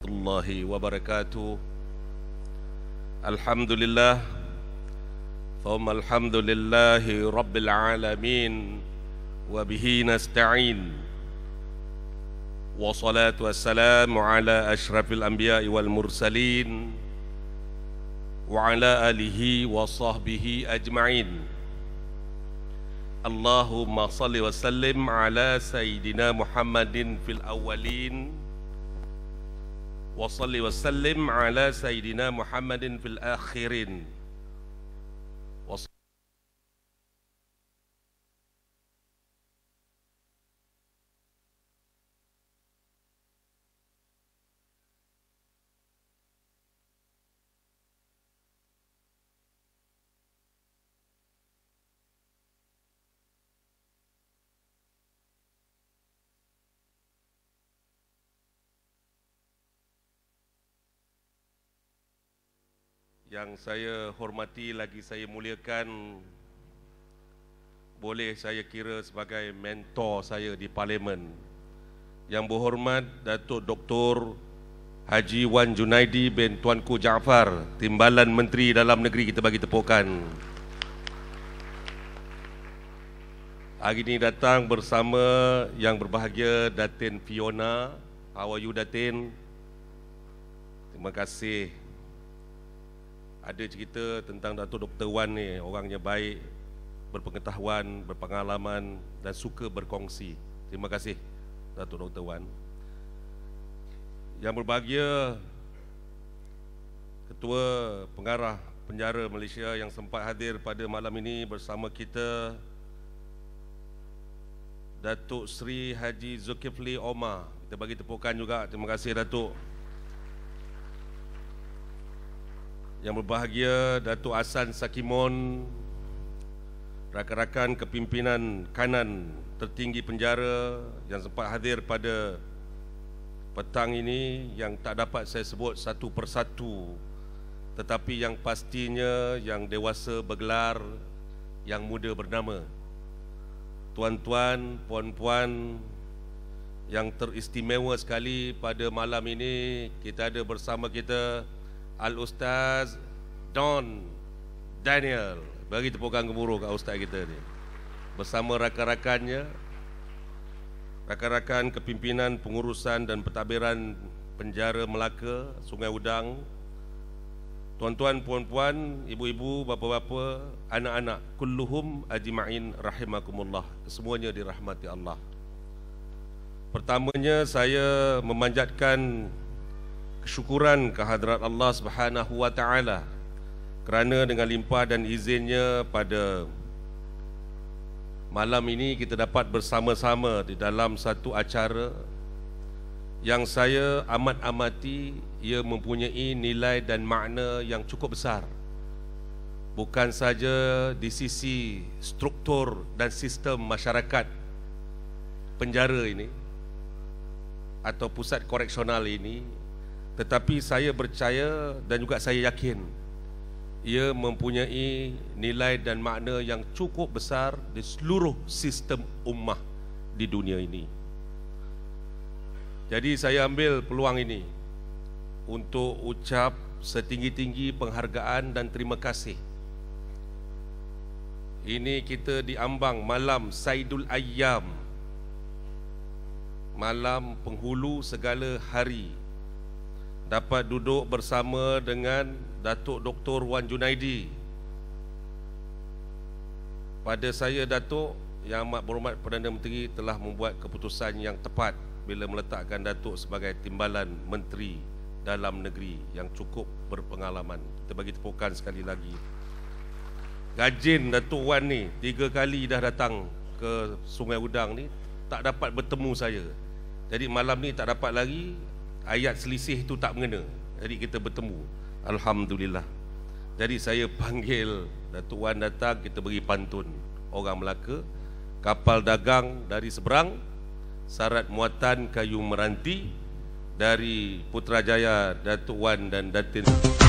الله وبركاته الحمد لله ثم الحمد لله رب العالمين وبه نستعين والصلاة والسلام على أشرف الأنبياء والمرسلين وعلى آله وصحبه أجمعين اللهم صل وسلم على سيدنا محمد في الأولين وصلي وسلم على سيدنا محمد في الآخرين yang saya hormati lagi saya muliakan boleh saya kira sebagai mentor saya di parlimen yang berhormat Datuk Doktor Haji Wan Junaidi bin Tuanku Jaafar Timbalan Menteri Dalam Negeri kita bagi tepukan Hari ini datang bersama yang berbahagia Datin Fiona How are Datin? Terima kasih ada cerita tentang Dato Dr Wan ni orangnya baik berpengetahuan berpengalaman dan suka berkongsi terima kasih Dato Dr Wan yang berbahagia ketua pengarah penjara Malaysia yang sempat hadir pada malam ini bersama kita Datuk Sri Haji Zulkifli Omar kita bagi tepukan juga terima kasih Datuk Yang berbahagia Datuk Hassan Sakimon Rakan-rakan kepimpinan kanan tertinggi penjara Yang sempat hadir pada petang ini Yang tak dapat saya sebut satu persatu Tetapi yang pastinya yang dewasa bergelar Yang muda bernama Tuan-tuan, puan-puan Yang teristimewa sekali pada malam ini Kita ada bersama Kita Al-Ustaz Don Daniel Bagi tepukan gemuruh kat Ustaz kita ni Bersama rakan-rakannya Rakan-rakan kepimpinan pengurusan dan pentadbiran penjara Melaka, Sungai Udang Tuan-tuan, puan-puan, ibu-ibu, bapa-bapa, anak-anak Kulluhum ajma'in rahimakumullah Semuanya dirahmati Allah Pertamanya saya memanjatkan kesyukuran kehadrat Allah Subhanahu Wa Taala kerana dengan limpah dan izinnya pada malam ini kita dapat bersama-sama di dalam satu acara yang saya amat amati ia mempunyai nilai dan makna yang cukup besar bukan saja di sisi struktur dan sistem masyarakat penjara ini atau pusat koreksional ini tetapi saya percaya dan juga saya yakin ia mempunyai nilai dan makna yang cukup besar di seluruh sistem ummah di dunia ini. Jadi saya ambil peluang ini untuk ucap setinggi-tinggi penghargaan dan terima kasih. Ini kita diambang malam Saidul Ayyam. Malam penghulu segala hari dapat duduk bersama dengan Datuk Dr. Wan Junaidi. Pada saya Datuk yang amat berhormat Perdana Menteri telah membuat keputusan yang tepat bila meletakkan Datuk sebagai timbalan menteri dalam negeri yang cukup berpengalaman. Kita bagi tepukan sekali lagi. Gajin Datuk Wan ni tiga kali dah datang ke Sungai Udang ni tak dapat bertemu saya. Jadi malam ni tak dapat lagi ayat selisih itu tak mengena jadi kita bertemu Alhamdulillah jadi saya panggil Datuk Wan datang kita beri pantun orang Melaka kapal dagang dari seberang sarat muatan kayu meranti dari Putrajaya Datuk Wan dan Datin Datuk